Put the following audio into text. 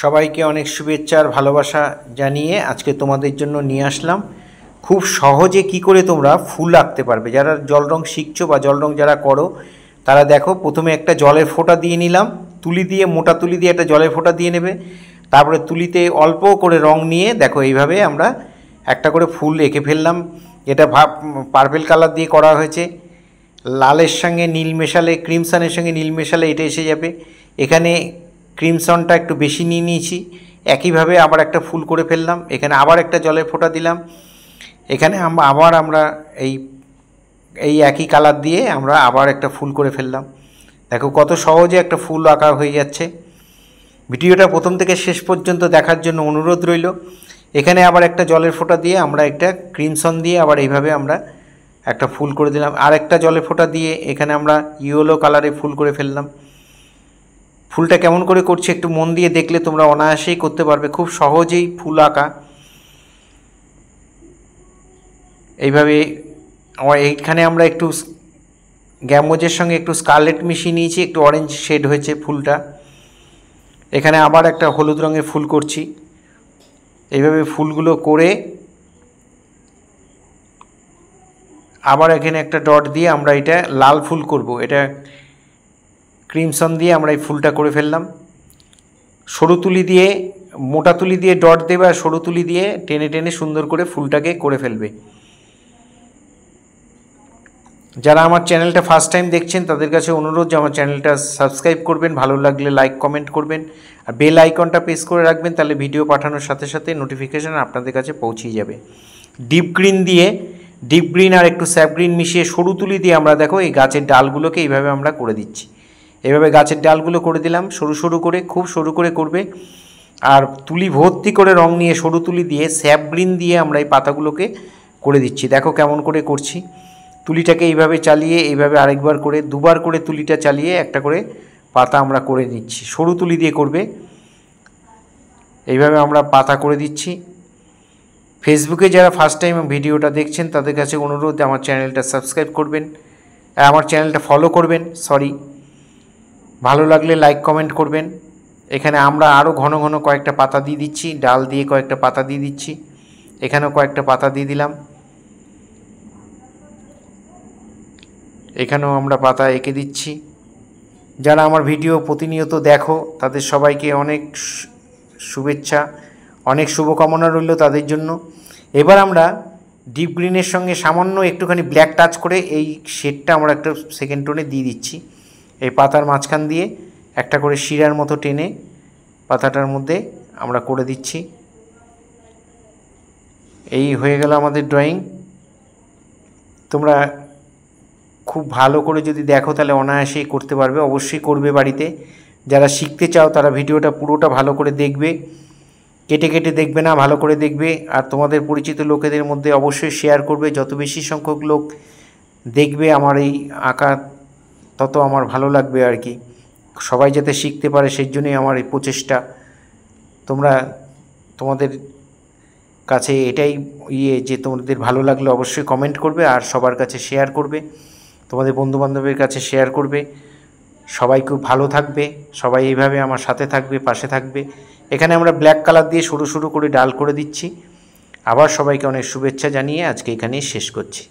সবাইকে অনেক শুভেচ্ছা আর ভালোবাসা জানিয়ে আজকে তোমাদের জন্য নিয়ে আসলাম খুব সহজে কি করে তোমরা ফুল আঁকতে পারবে যারা জল রং শিখছো বা জল রং যারা করো তারা দেখো প্রথমে একটা জলের ফোঁটা দিয়ে নিলাম তুলি দিয়ে মোটা তুলি দিয়ে একটা জলের ফোঁটা দিয়ে নেবে তারপরে তুলিতে অল্প করে রং নিয়ে দেখো এইভাবে আমরা একটা করে ফুল এঁকে ফেললাম এটা ভাব পার্পেল কালার দিয়ে করা হয়েছে লালের সঙ্গে নীল মেশালে ক্রিমসানের সঙ্গে নীল মেশালে এটা এসে যাবে এখানে ক্রিমসনটা একটু বেশি নিয়ে নিয়েছি একইভাবে আবার একটা ফুল করে ফেললাম এখানে আবার একটা জলের ফোঁটা দিলাম এখানে আবার আমরা এই এই একই কালার দিয়ে আমরা আবার একটা ফুল করে ফেললাম দেখো কত সহজে একটা ফুল আঁকা হয়ে যাচ্ছে ভিডিওটা প্রথম থেকে শেষ পর্যন্ত দেখার জন্য অনুরোধ রইল এখানে আবার একটা জলের ফোঁটা দিয়ে আমরা একটা ক্রিমসন দিয়ে আবার এইভাবে আমরা একটা ফুল করে দিলাম আর একটা জলের ফোঁটা দিয়ে এখানে আমরা ইয়েলো কালারে ফুল করে ফেললাম ফুলটা কেমন করে করছে একটু মন দিয়ে দেখলে তোমরা অনায়াসেই করতে পারবে খুব সহজেই ফুল আঁকা এইভাবে আমার এইখানে আমরা একটু গ্যামোজের সঙ্গে একটু স্কারলেট মিশিয়ে নিয়েছি একটু অরেঞ্জ শেড হয়েছে ফুলটা এখানে আবার একটা হলুদ রঙের ফুল করছি এইভাবে ফুলগুলো করে আবার এখানে একটা ডট দিয়ে আমরা এটা লাল ফুল করব এটা ক্রিমসন দিয়ে আমরা এই ফুলটা করে ফেললাম সরু তুলি দিয়ে মোটা তুলি দিয়ে ডট দেবে আর সরু তুলি দিয়ে টেনে টেনে সুন্দর করে ফুলটাকে করে ফেলবে যারা আমার চ্যানেলটা ফার্স্ট টাইম দেখছেন তাদের কাছে অনুরোধ যে আমার চ্যানেলটা সাবস্ক্রাইব করবেন ভালো লাগলে লাইক কমেন্ট করবেন আর বেল আইকনটা প্রেস করে রাখবেন তাহলে ভিডিও পাঠানোর সাথে সাথে নোটিফিকেশান আপনাদের কাছে পৌঁছিয়ে যাবে ডিপ গ্রিন দিয়ে ডিপ গ্রিন আর একটু স্যাপ গ্রিন মিশিয়ে সরু তুলি দিয়ে আমরা দেখো এই গাছের ডালগুলোকে এইভাবে আমরা করে দিচ্ছি এভাবে গাছের ডালগুলো করে দিলাম সরু সরু করে খুব সরু করে করবে আর তুলি ভর্তি করে রং নিয়ে সরু তুলি দিয়ে স্যাপ গ্রিন দিয়ে আমরা এই পাতাগুলোকে করে দিচ্ছি দেখো কেমন করে করছি তুলিটাকে এইভাবে চালিয়ে এইভাবে আরেকবার করে দুবার করে তুলিটা চালিয়ে একটা করে পাতা আমরা করে নিচ্ছি সরু তুলি দিয়ে করবে এইভাবে আমরা পাতা করে দিচ্ছি ফেসবুকে যারা ফার্স্ট টাইম ভিডিওটা দেখছেন তাদের কাছে অনুরোধ আমার চ্যানেলটা সাবস্ক্রাইব করবেন আমার চ্যানেলটা ফলো করবেন সরি ভালো লাগলে লাইক কমেন্ট করবেন এখানে আমরা আরও ঘন ঘন কয়েকটা পাতা দিয়ে দিচ্ছি ডাল দিয়ে কয়েকটা পাতা দিয়ে দিচ্ছি এখানেও কয়েকটা পাতা দিয়ে দিলাম এখানেও আমরা পাতা এঁকে দিচ্ছি যারা আমার ভিডিও প্রতিনিয়ত দেখো তাদের সবাইকে অনেক শুভেচ্ছা অনেক শুভকামনা রইল তাদের জন্য এবার আমরা ডিপ গ্রিনের সঙ্গে সামান্য একটুখানি ব্ল্যাক টাচ করে এই শেডটা আমরা একটা সেকেন্ড টোনে দিয়ে দিচ্ছি এই পাতার মাঝখান দিয়ে একটা করে শিরার মতো টেনে পাতাটার মধ্যে আমরা করে দিচ্ছি এই হয়ে গেল আমাদের ড্রয়িং তোমরা খুব ভালো করে যদি দেখো তাহলে অনায়াসেই করতে পারবে অবশ্যই করবে বাড়িতে যারা শিখতে চাও তারা ভিডিওটা পুরোটা ভালো করে দেখবে কেটে কেটে দেখবে না ভালো করে দেখবে আর তোমাদের পরিচিত লোকেদের মধ্যে অবশ্যই শেয়ার করবে যত বেশি সংখ্যক লোক দেখবে আমার এই আঁকা তত আমার ভালো লাগবে আর কি সবাই যাতে শিখতে পারে সেই জন্যই আমার এই প্রচেষ্টা তোমরা তোমাদের কাছে এটাই ইয়ে যে তোমাদের ভালো লাগলে অবশ্যই কমেন্ট করবে আর সবার কাছে শেয়ার করবে তোমাদের বন্ধুবান্ধবের কাছে শেয়ার করবে সবাই খুব ভালো থাকবে সবাই এইভাবে আমার সাথে থাকবে পাশে থাকবে এখানে আমরা ব্ল্যাক কালার দিয়ে সরু সরু করে ডাল করে দিচ্ছি আবার সবাইকে অনেক শুভেচ্ছা জানিয়ে আজকে এখানেই শেষ করছি